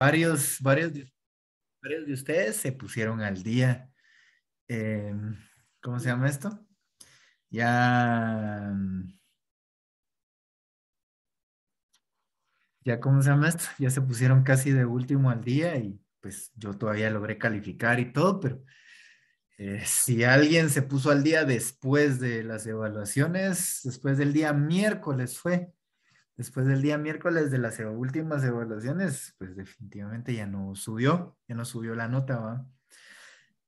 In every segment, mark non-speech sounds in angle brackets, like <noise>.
varios, varios, de, varios de ustedes se pusieron al día. Em, ¿Cómo se llama esto? Ya... Mm, ya, ¿cómo se llama esto? Ya se pusieron casi de último al día y pues yo todavía logré calificar y todo, pero eh, si alguien se puso al día después de las evaluaciones, después del día miércoles fue, Después del día miércoles de las últimas evaluaciones, pues definitivamente ya no subió, ya no subió la nota, ¿va?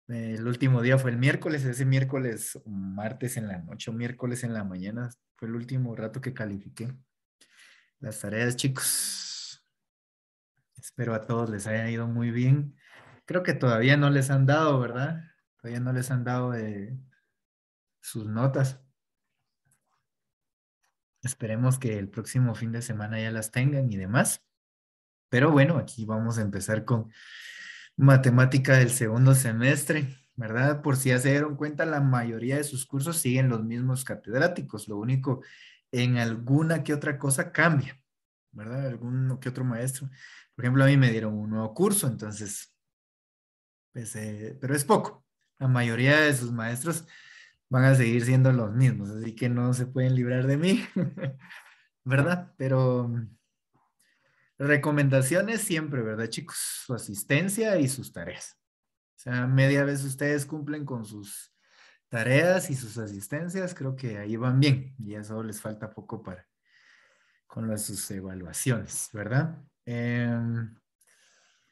Eh, el último día fue el miércoles, ese miércoles, martes en la noche miércoles en la mañana, fue el último rato que califiqué. Las tareas, chicos. Espero a todos les haya ido muy bien. Creo que todavía no les han dado, ¿verdad? Todavía no les han dado de eh, sus notas. Esperemos que el próximo fin de semana ya las tengan y demás. Pero bueno, aquí vamos a empezar con matemática del segundo semestre, ¿verdad? Por si ya se dieron cuenta, la mayoría de sus cursos siguen los mismos catedráticos. Lo único, en alguna que otra cosa cambia, ¿verdad? Alguno que otro maestro. Por ejemplo, a mí me dieron un nuevo curso, entonces, pues, eh, pero es poco. La mayoría de sus maestros van a seguir siendo los mismos, así que no se pueden librar de mí, <laughs> ¿verdad? Pero recomendaciones siempre, ¿verdad, chicos? Su asistencia y sus tareas. O sea, media vez ustedes cumplen con sus tareas y sus asistencias, creo que ahí van bien y eso les falta poco para con sus evaluaciones, ¿verdad? Em,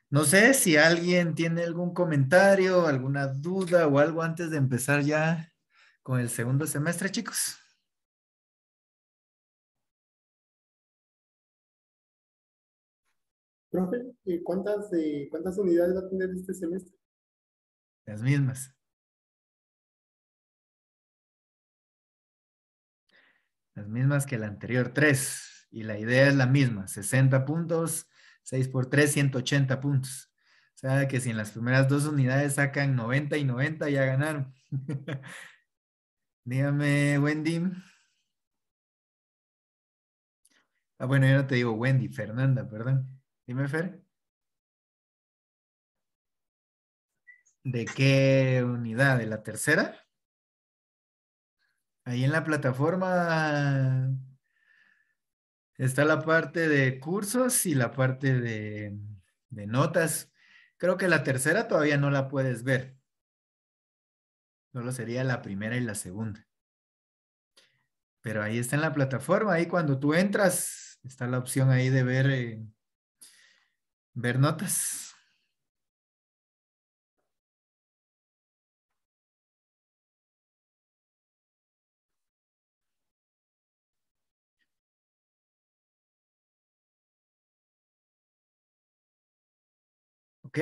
no sé si alguien tiene algún comentario, alguna duda o algo antes de empezar ya con el segundo semestre, chicos. Profe, ¿cuántas, ¿cuántas unidades va a tener este semestre? Las mismas. Las mismas que la anterior, tres. Y la idea es la misma, 60 puntos, 6 por 3, 180 puntos. O sea, que si en las primeras dos unidades sacan 90 y 90, ya ganaron. <laughs> Dígame, Wendy. Ah, bueno, yo no te digo Wendy, Fernanda, perdón. Dime, Fer. ¿De qué unidad? ¿De la tercera? Ahí en la plataforma está la parte de cursos y la parte de, de notas. Creo que la tercera todavía no la puedes ver. Solo sería la primera y la segunda. Pero ahí está en la plataforma. Ahí cuando tú entras, está la opción ahí de ver, eh, ver notas. ¿Ok?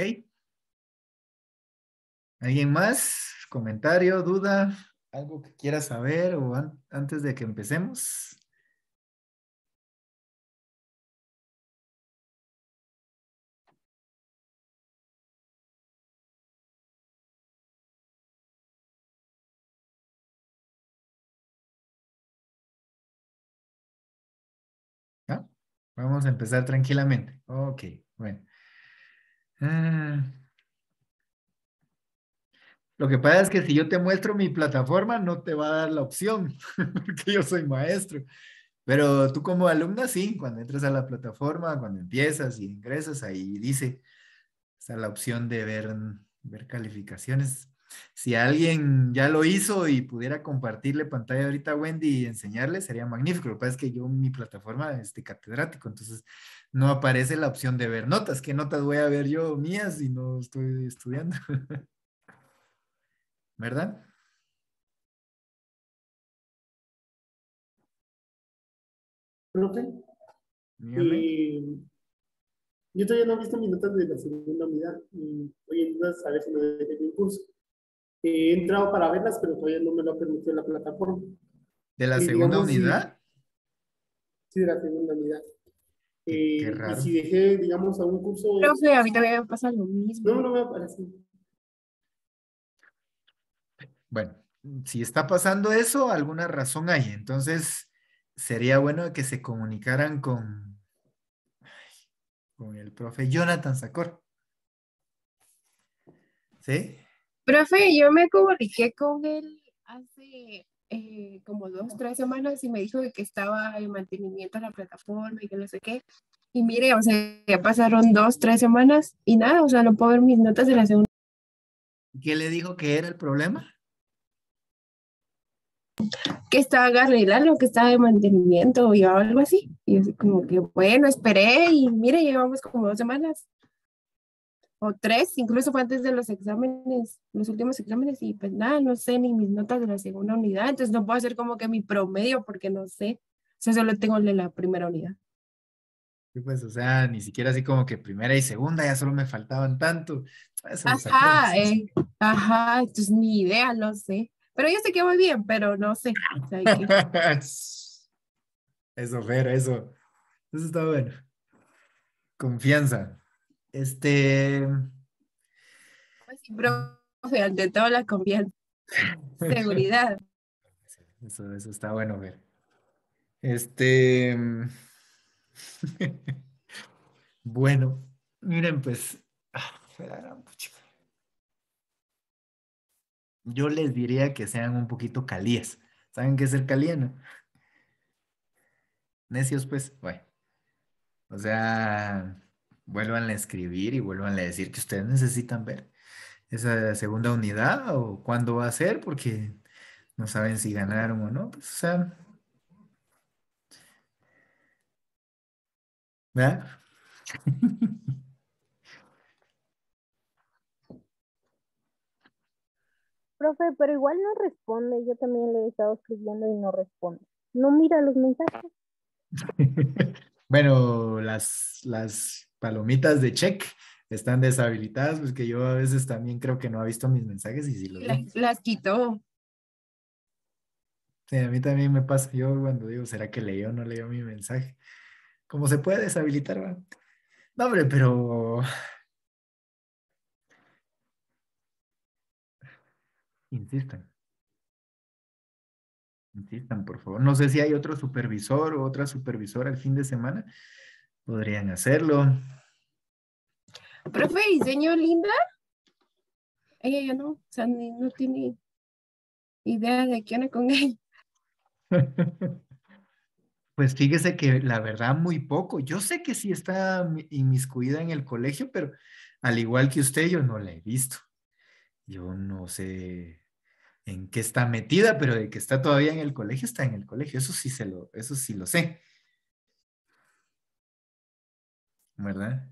¿Alguien más? comentario, duda, algo que quieras saber o antes de que empecemos. Vamos a empezar tranquilamente. Ok, bueno. Ah. Lo que pasa es que si yo te muestro mi plataforma, no te va a dar la opción, <laughs> porque yo soy maestro. Pero tú como alumna, sí, cuando entras a la plataforma, cuando empiezas y ingresas, ahí dice, está la opción de ver, ver calificaciones. Si alguien ya lo hizo y pudiera compartirle pantalla ahorita a Wendy y enseñarle, sería magnífico. Lo que pasa es que yo, mi plataforma es este, catedrático, entonces no aparece la opción de ver notas. ¿Qué notas voy a ver yo mías si no estoy estudiando? <laughs> ¿verdad? Profe. Y, yo todavía no he visto mis notas de la segunda unidad. Y hoy en día a si me en mi curso. Eh, he entrado para verlas, pero todavía no me lo ha permitido la plataforma. ¿De la segunda unidad? Sí, de la segunda unidad. Qué, eh, raro. Y si dejé, digamos, algún curso... curso. Profe, a mí también me pasa lo mismo. No me lo voy a aparecer. Bueno, si está pasando eso, alguna razón hay. Entonces, sería bueno que se comunicaran con, con el profe Jonathan Sacor. ¿Sí? Profe, yo me comuniqué con él hace eh, como dos, tres semanas y me dijo que estaba en mantenimiento de la plataforma y que no sé qué. Y mire, o sea, ya pasaron dos, tres semanas y nada, o sea, no puedo ver mis notas de la segunda. ¿Qué le dijo que era el problema? que estaba arreglando, que estaba de mantenimiento o algo así. Y así como que, bueno, esperé y mire, llevamos como dos semanas o tres, incluso fue antes de los exámenes, los últimos exámenes y pues nada, no sé ni mis notas de la segunda unidad, entonces no puedo hacer como que mi promedio porque no sé, o sea, solo tengo la primera unidad. pues, o sea, ni siquiera así como que primera y segunda, ya solo me faltaban tanto. Ah, ajá, eh, ajá, entonces ni idea, no sé. Pero yo sé que voy bien, pero no sé. <laughs> eso, ver, eso. Eso está bueno. Confianza. Este. sí, profe, ante todo la confianza. Seguridad. <laughs> Eso, eso está bueno, ver. Este. <laughs> bueno, miren, pues. Ah, yo les diría que sean un poquito calías. ¿Saben qué es ser calía, no? Necios, pues, bueno. O sea, vuelvan a escribir y vuelvan a decir que ustedes necesitan ver esa segunda unidad o cuándo va a ser, porque no saben si ganaron o no. Pues, o sea, ¿verdad? <laughs> profe, pero igual no responde. Yo también le he estado escribiendo y no responde. No mira los mensajes. <laughs> bueno, las, las palomitas de check están deshabilitadas, pues que yo a veces también creo que no ha visto mis mensajes y si los las, las quitó. Sí, a mí también me pasa yo cuando digo, ¿será que leyó o no leyó mi mensaje? ¿Cómo se puede deshabilitar, No, hombre, pero Insistan. Insistan, por favor. No sé si hay otro supervisor o otra supervisora el fin de semana. Podrían hacerlo. Profe, diseño linda. Ella ya no, o sea, no tiene idea de quién onda con ella. <laughs> Pues fíjese que la verdad muy poco. Yo sé que sí está inmiscuida en el colegio, pero al igual que usted, yo no la he visto yo no sé en qué está metida, pero de que está todavía en el colegio, está en el colegio. Eso sí se lo, eso sí lo sé. ¿Verdad?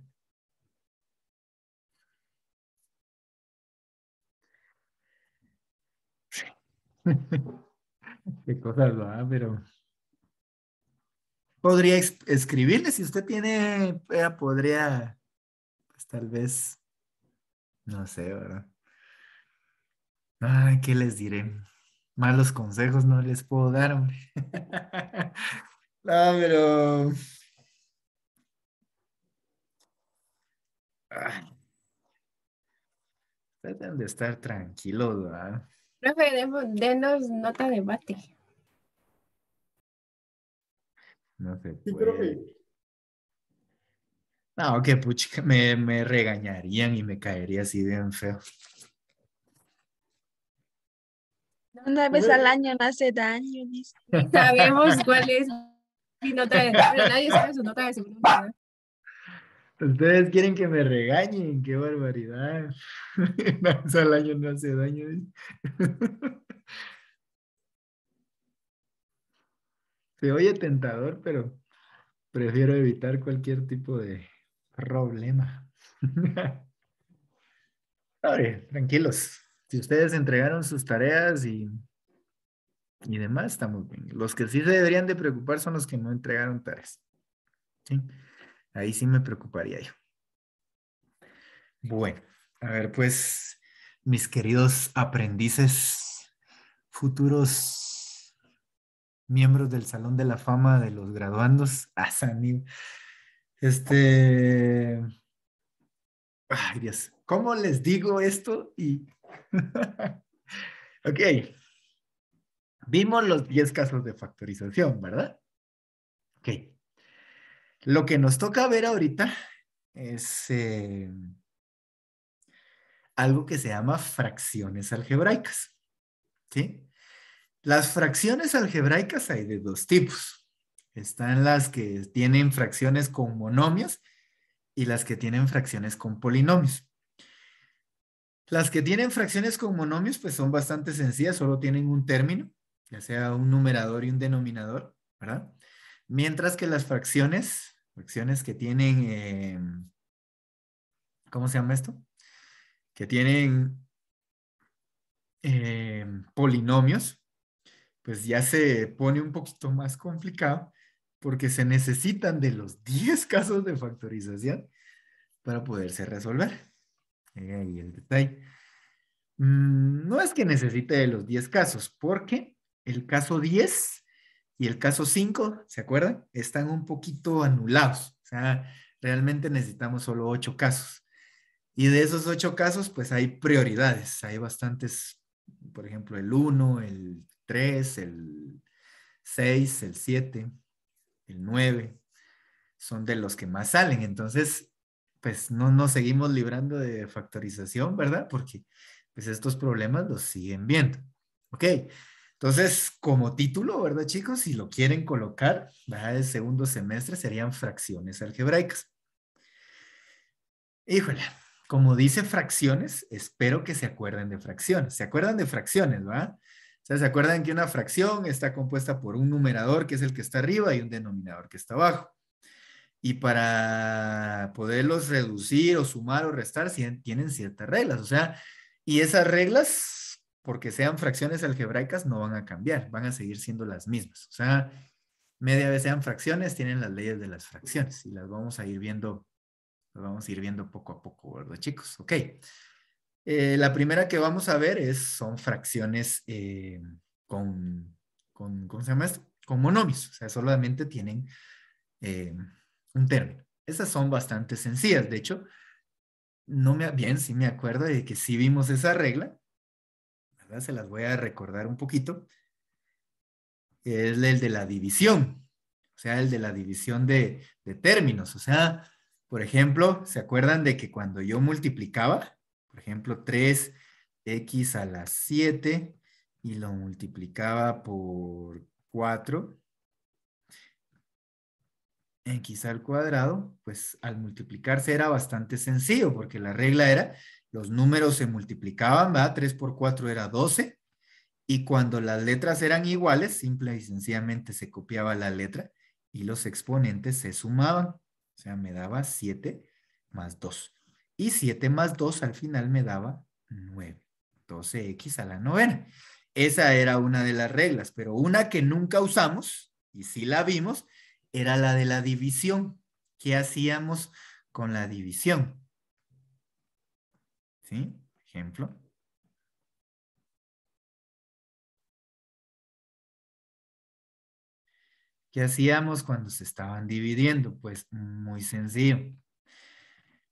Sí. <laughs> qué cosas, va, Pero podría escribirle si usted tiene, eh, podría, pues tal vez, no sé, ¿verdad? Ay, ¿qué les diré? Malos consejos no les puedo dar, hombre. <laughs> no, pero... traten de estar tranquilos, ¿verdad? Profe, denos nota de bate. No sé. puede. profe. no, que pucha, me, me regañarían y me caería así bien feo. Una vez al año no hace daño, Sabemos cuál es y nota de nadie sabe su nota de seguridad. Ustedes quieren que me regañen, qué barbaridad. Una vez al año no hace daño. <laughs> Se oye tentador, pero prefiero evitar cualquier tipo de problema. <laughs> A tranquilos si ustedes entregaron sus tareas y, demás, está muy bien. Los que sí se deberían de preocupar son los que no entregaron tareas. Ahí sí me preocuparía yo. Bueno, a ver, pues, mis queridos aprendices, futuros miembros del Salón de la Fama de los graduandos, a <laughs> ah, Este. Ay, Dios. ¿Cómo les digo esto y <laughs> ok. Vimos los 10 casos de factorización, ¿verdad? Ok. Lo que nos toca ver ahorita es eh, algo que se llama fracciones algebraicas. ¿Sí? Las fracciones algebraicas hay de dos tipos. Están las que tienen fracciones con monomios y las que tienen fracciones con polinomios. Las que tienen fracciones con monomios, pues son bastante sencillas, solo tienen un término, ya sea un numerador y un denominador, ¿verdad? Mientras que las fracciones, fracciones que tienen, eh, ¿cómo se llama esto? Que tienen eh, polinomios, pues ya se pone un poquito más complicado porque se necesitan de los 10 casos de factorización para poderse resolver ahí eh, el detalle. Mm, no es que necesite de los 10 casos, porque el caso 10 y el caso 5, ¿se acuerdan? Están un poquito anulados. O sea, realmente necesitamos solo 8 casos. Y de esos 8 casos, pues hay prioridades. Hay bastantes, por ejemplo, el 1, el 3, el 6, el 7, el 9. Son de los que más salen. Entonces, pues no nos seguimos librando de factorización, ¿verdad? Porque pues estos problemas los siguen viendo. Ok, entonces como título, ¿verdad chicos? Si lo quieren colocar, ¿verdad? El segundo semestre serían fracciones algebraicas. Híjole, como dice fracciones, espero que se acuerden de fracciones. ¿Se acuerdan de fracciones, verdad? O sea, ¿se acuerdan que una fracción está compuesta por un numerador que es el que está arriba y un denominador que está abajo? y para poderlos reducir o sumar o restar tienen ciertas reglas, o sea, y esas reglas, porque sean fracciones algebraicas, no van a cambiar, van a seguir siendo las mismas, o sea, media vez sean fracciones, tienen las leyes de las fracciones y las vamos a ir viendo, las vamos a ir viendo poco a poco, ¿verdad, chicos? Ok. Eh, la primera que vamos a ver es, son fracciones eh, con, con, ¿cómo se llama esto? Con monomios, o sea, solamente tienen eh, un término. Esas son bastante sencillas, de hecho, no me, bien, sí me acuerdo de que sí vimos esa regla, ¿verdad? Se las voy a recordar un poquito. Es el de la división, o sea, el de la división de, de términos. O sea, por ejemplo, ¿se acuerdan de que cuando yo multiplicaba, por ejemplo, 3x a la 7 y lo multiplicaba por 4, x al cuadrado, pues al multiplicarse era bastante sencillo, porque la regla era, los números se multiplicaban, ¿verdad? 3 por 4 era 12, y cuando las letras eran iguales, simple y sencillamente se copiaba la letra y los exponentes se sumaban, o sea, me daba 7 más 2. Y 7 más 2 al final me daba 9, 12x a la novena. Esa era una de las reglas, pero una que nunca usamos, y sí la vimos, era la de la división. ¿Qué hacíamos con la división? ¿Sí? Ejemplo. ¿Qué hacíamos cuando se estaban dividiendo? Pues muy sencillo.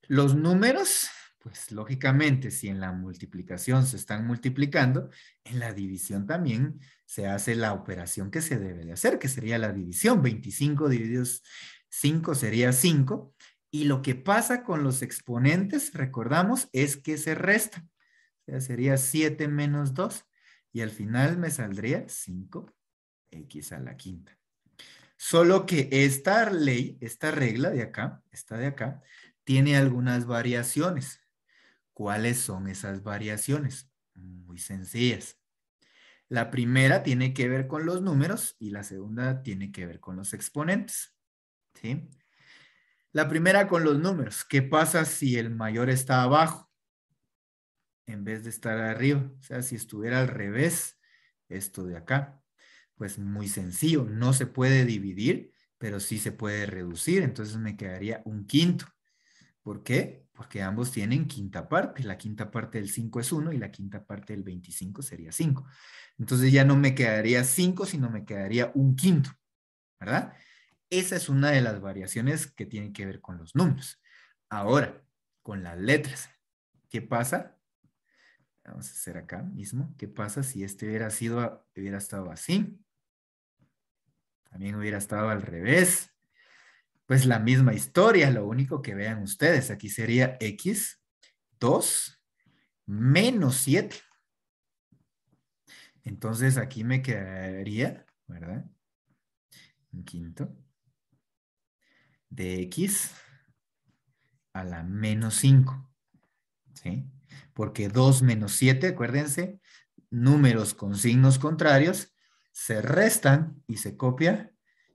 Los números pues lógicamente, si en la multiplicación se están multiplicando, en la división también se hace la operación que se debe de hacer, que sería la división. 25 divididos 5 sería 5. Y lo que pasa con los exponentes, recordamos, es que se resta, O sea, sería 7 menos 2 y al final me saldría 5x a la quinta. Solo que esta ley, esta regla de acá, esta de acá, tiene algunas variaciones. ¿Cuáles son esas variaciones? Muy sencillas. La primera tiene que ver con los números y la segunda tiene que ver con los exponentes. ¿sí? La primera con los números. ¿Qué pasa si el mayor está abajo en vez de estar arriba? O sea, si estuviera al revés, esto de acá. Pues muy sencillo, no se puede dividir, pero sí se puede reducir. Entonces me quedaría un quinto. ¿Por qué? Porque ambos tienen quinta parte. La quinta parte del 5 es 1 y la quinta parte del 25 sería 5. Entonces ya no me quedaría 5, sino me quedaría un quinto, ¿verdad? Esa es una de las variaciones que tienen que ver con los números. Ahora, con las letras. ¿Qué pasa? Vamos a hacer acá mismo. ¿Qué pasa si este hubiera sido, hubiera estado así? También hubiera estado al revés pues la misma historia, lo único que vean ustedes, aquí sería x, 2, menos 7. Entonces aquí me quedaría, ¿verdad? Un quinto de x a la menos 5, ¿sí? Porque 2 menos 7, acuérdense, números con signos contrarios se restan y se copia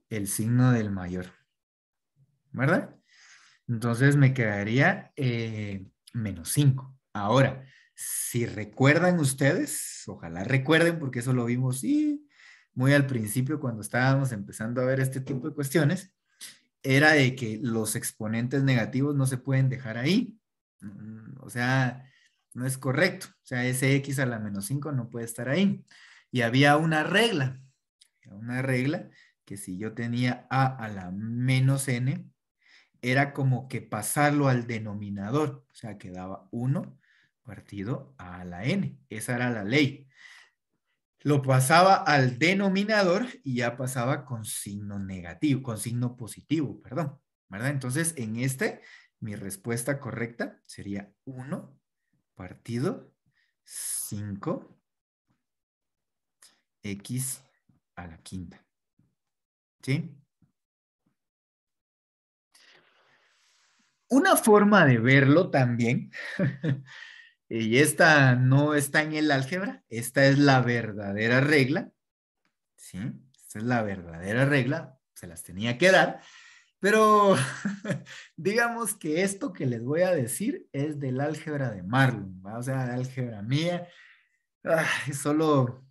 el signo del mayor. ¿verdad? Entonces me quedaría eh, menos 5. Ahora, si recuerdan ustedes, ojalá recuerden porque eso lo vimos sí, muy al principio cuando estábamos empezando a ver este tipo de cuestiones, era de que los exponentes negativos no se pueden dejar ahí. Mm, o sea, no es correcto. O sea, ese x a la menos 5 no puede estar ahí. Y había una regla, una regla que si yo tenía a a la menos n, era como que pasarlo al denominador, o sea, quedaba 1 partido a la n, esa era la ley. Lo pasaba al denominador y ya pasaba con signo negativo, con signo positivo, perdón, ¿verdad? Entonces, en este, mi respuesta correcta sería 1 partido 5 x a la quinta. ¿Sí? Una forma de verlo también, <laughs> y esta no está en el álgebra, esta es la verdadera regla, ¿sí? Esta es la verdadera regla, se las tenía que dar, pero <laughs> digamos que esto que les voy a decir es del álgebra de Marlon, o sea, álgebra mía. Ah, solo,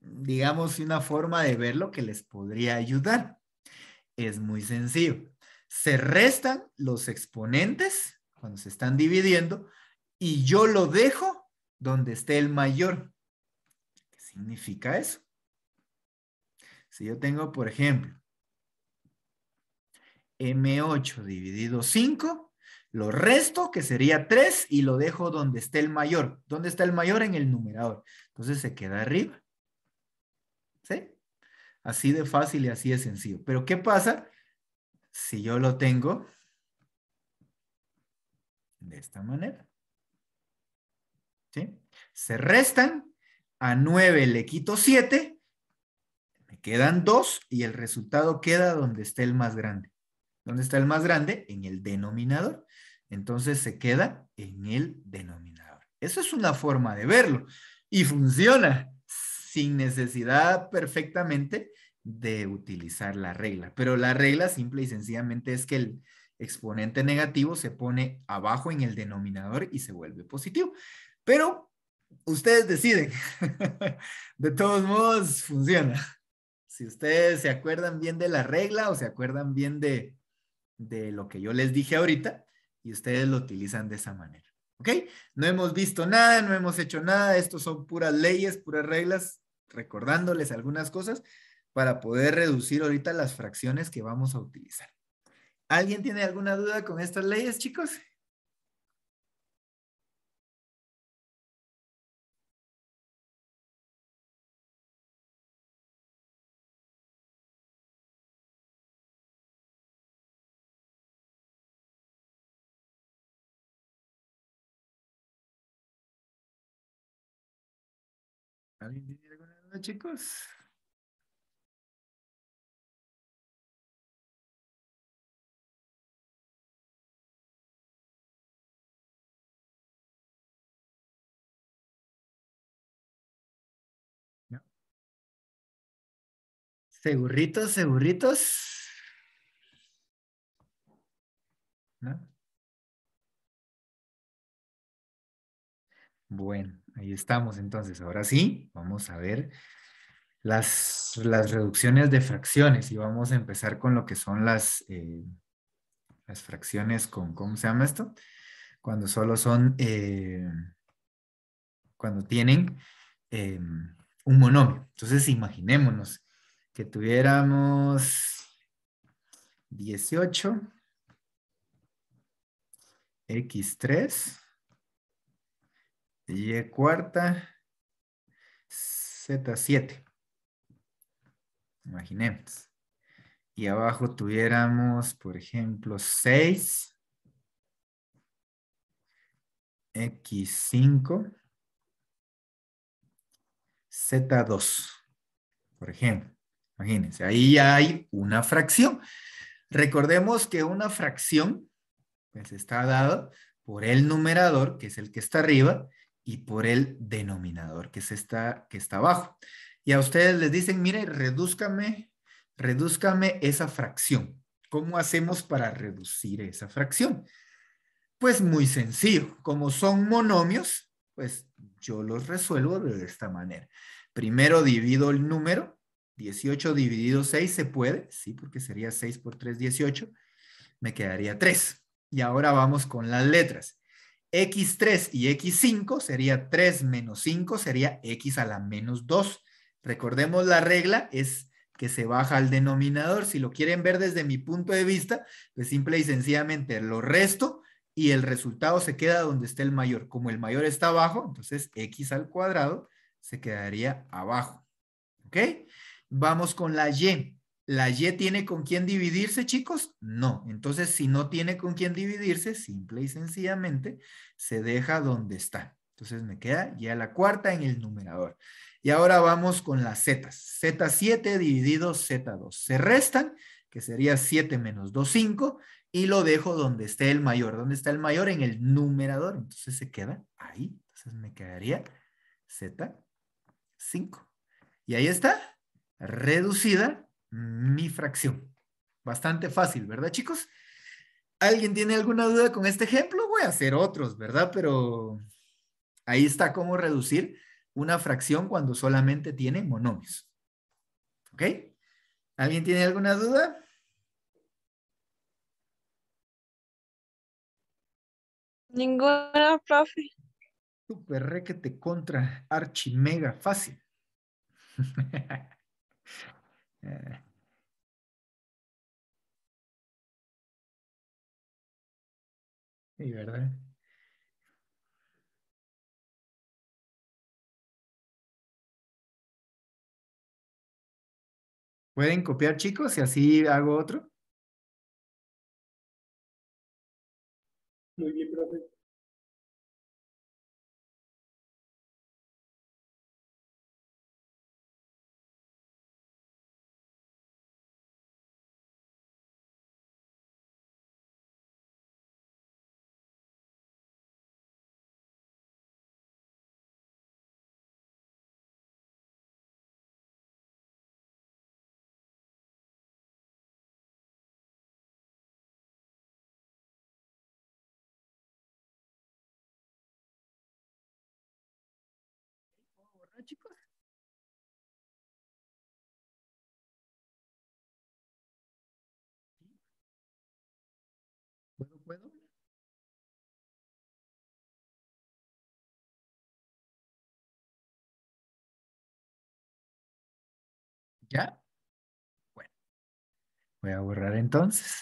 digamos, una forma de verlo que les podría ayudar. Es muy sencillo se restan los exponentes cuando se están dividiendo y yo lo dejo donde esté el mayor. ¿Qué significa eso? Si yo tengo, por ejemplo, M8 dividido 5, lo resto, que sería 3, y lo dejo donde esté el mayor. ¿Dónde está el mayor? En el numerador. Entonces se queda arriba. ¿Sí? Así de fácil y así de sencillo. Pero ¿qué pasa si yo lo tengo de esta manera, ¿sí? Se restan, a 9 le quito 7, me quedan 2 y el resultado queda donde esté el más grande. ¿Dónde está el más grande? En el denominador. Entonces se queda en el denominador. Eso es una forma de verlo y funciona sin necesidad perfectamente de utilizar la regla. Pero la regla simple y sencillamente es que el exponente negativo se pone abajo en el denominador y se vuelve positivo. Pero ustedes deciden. <laughs> De todos modos, funciona. Si ustedes se acuerdan bien de la regla o se acuerdan bien de, lo que yo les dije ahorita y ustedes lo utilizan de esa manera. ¿Ok? No hemos visto nada, no hemos hecho nada. Estos son puras leyes, puras reglas, recordándoles algunas cosas para poder reducir ahorita las fracciones que vamos a utilizar. ¿Alguien tiene alguna duda con estas leyes, chicos? ¿Alguien tiene alguna duda, chicos? Segurritos, ¿Seguritos? Bueno, ahí estamos entonces. Ahora sí, vamos a ver las, reducciones de fracciones y vamos a empezar con lo que son las, eh, las fracciones con, ¿cómo se llama esto? Cuando solo son, eh, cuando tienen eh, un monomio. Entonces imaginémonos que tuviéramos 18 x3 y e cuarta z7. Imaginemos. Y abajo tuviéramos, por ejemplo, 6 x5 z2, por ejemplo. Imagínense, ahí hay una fracción. Recordemos que una fracción pues, está dada por el numerador, que es el que está arriba, y por el denominador, que es esta que está abajo. Y a ustedes les dicen, mire, redúzcame, redúzcame esa fracción. ¿Cómo hacemos para reducir esa fracción? Pues muy sencillo, como son monomios, pues yo los resuelvo de esta manera. Primero divido el número 18 dividido 6 se puede, sí, porque sería 6 por 3, 18. Me quedaría 3. Y ahora vamos con las letras. X3 y X5 sería 3 menos 5, sería X a la menos 2. Recordemos la regla, es que se baja al denominador. Si lo quieren ver desde mi punto de vista, pues simple y sencillamente lo resto y el resultado se queda donde esté el mayor. Como el mayor está abajo, entonces X al cuadrado se quedaría abajo. ¿Ok? Vamos con la Y. ¿La Y tiene con quién dividirse, chicos? No. Entonces, si no tiene con quién dividirse, simple y sencillamente se deja donde está. Entonces me queda ya la cuarta en el numerador. Y ahora vamos con las Z. Z7 dividido Z2. Se restan, que sería 7 menos 2, 5. Y lo dejo donde esté el mayor. ¿Dónde está el mayor? En el numerador. Entonces se queda ahí. Entonces me quedaría Z5. Y ahí está reducida mi fracción. Bastante fácil, ¿verdad, chicos? ¿Alguien tiene alguna duda con este ejemplo? Voy a hacer otros, ¿verdad? Pero ahí está cómo reducir una fracción cuando solamente tiene monomios. ¿Ok? ¿Alguien tiene alguna duda? Ninguna, profe. Super requete contra mega fácil. <laughs> Eh, ¿Pueden copiar, chicos? Y así hago otro. Muy bien, profe. Ah, chicos. ¿Puedo, puedo? ¿Ya? Bueno, voy a borrar entonces.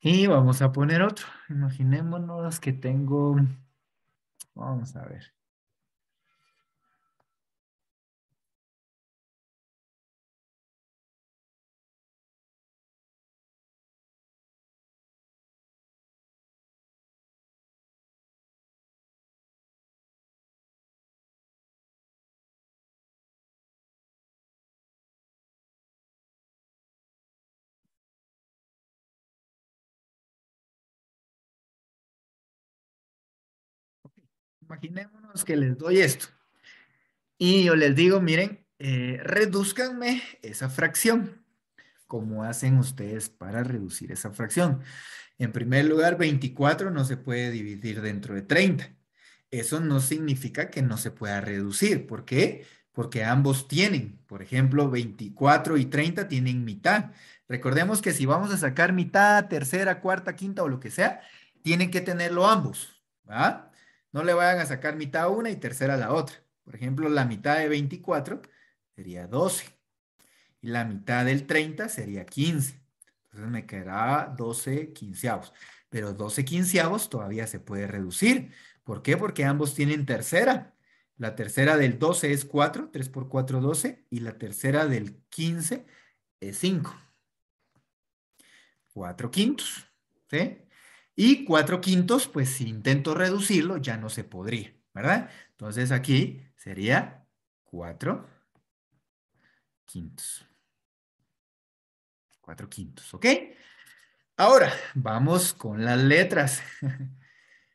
Y vamos a poner otro. Imaginémonos que tengo Vamos a ver. imaginémonos que les doy esto. Y yo les digo, miren, eh, reduzcanme esa fracción. ¿Cómo hacen ustedes para reducir esa fracción? En primer lugar, 24 no se puede dividir dentro de 30. Eso no significa que no se pueda reducir. ¿Por qué? Porque ambos tienen, por ejemplo, 24 y 30 tienen mitad. Recordemos que si vamos a sacar mitad, tercera, cuarta, quinta o lo que sea, tienen que tenerlo ambos. ¿va? No le vayan a sacar mitad a una y tercera a la otra. Por ejemplo, la mitad de 24 sería 12. Y la mitad del 30 sería 15. Entonces me quedará 12 quinceavos. Pero 12 quinceavos todavía se puede reducir. ¿Por qué? Porque ambos tienen tercera. La tercera del 12 es 4, 3 por 4, 12. Y la tercera del 15 es 5. 4 quintos. ¿Sí? Y cuatro quintos, pues si intento reducirlo, ya no se podría, ¿verdad? Entonces aquí sería cuatro quintos. Cuatro quintos, ¿ok? Ahora, vamos con las letras. <laughs>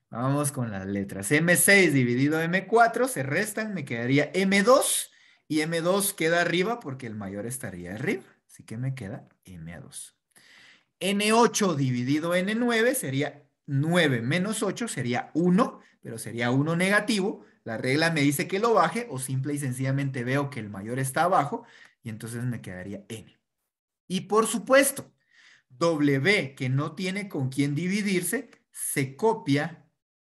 vamos con las letras. M6 dividido M4 se restan, me quedaría M2 y M2 queda arriba porque el mayor estaría arriba. Así que me queda M2. N8 dividido N9 sería 9 menos 8, sería 1, pero sería 1 negativo. La regla me dice que lo baje o simple y sencillamente veo que el mayor está abajo y entonces me quedaría N. Y por supuesto, W que no tiene con quién dividirse, se copia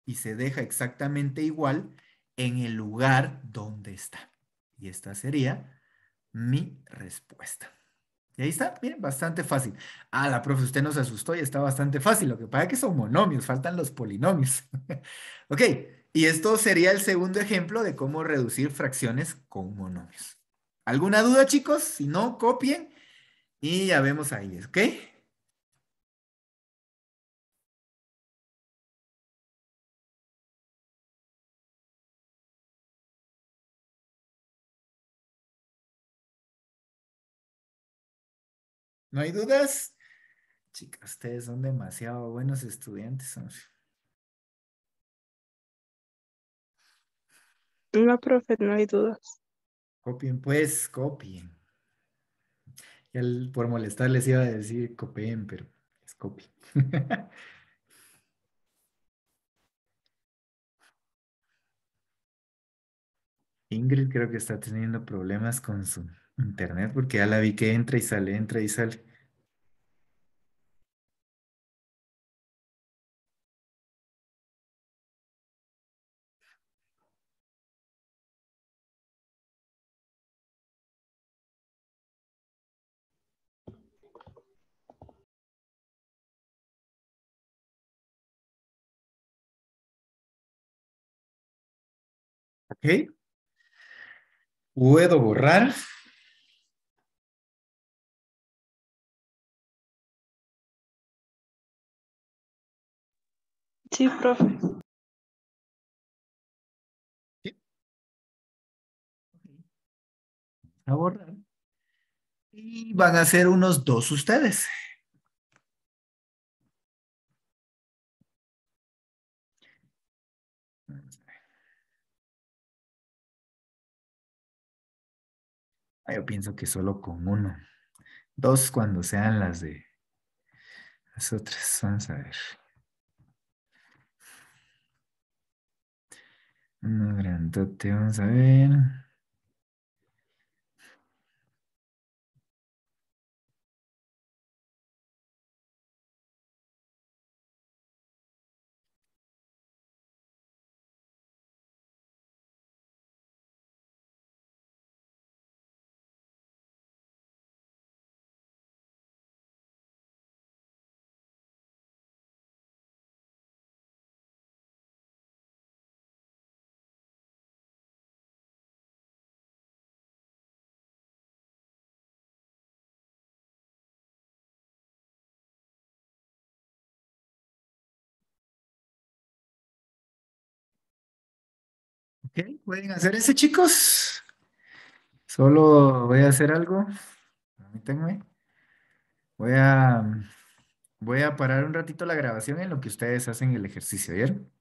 y se deja exactamente igual en el lugar donde está. Y esta sería mi respuesta. Y ahí está, miren, bastante fácil. Ah, la profe, usted nos asustó y está bastante fácil. Lo que pasa es que son monomios, faltan los polinomios. <laughs> ok, y esto sería el segundo ejemplo de cómo reducir fracciones con monomios. ¿Alguna duda, chicos? Si no, copien y ya vemos ahí, ¿ok? ¿No hay dudas? Chicas, ustedes son demasiado buenos estudiantes. No, profe, no hay dudas. Copien, pues, copien. Ya por molestar les iba a decir copien, pero es copien. <laughs> Ingrid creo que está teniendo problemas con su Internet, porque ya la vi que entra y sale, entra y sale. okay Puedo borrar. Sí, profe. Sí. A borrar. Y van a ser unos dos ustedes. Ah, yo pienso que solo con uno. Dos cuando sean las de las otras. Vamos a ver. Uno grandote, vamos a ver. pueden hacer ese, chicos. Solo voy a hacer algo. Permítanme. Voy a, voy a parar un ratito la grabación en lo que ustedes hacen el ejercicio, ¿vieron?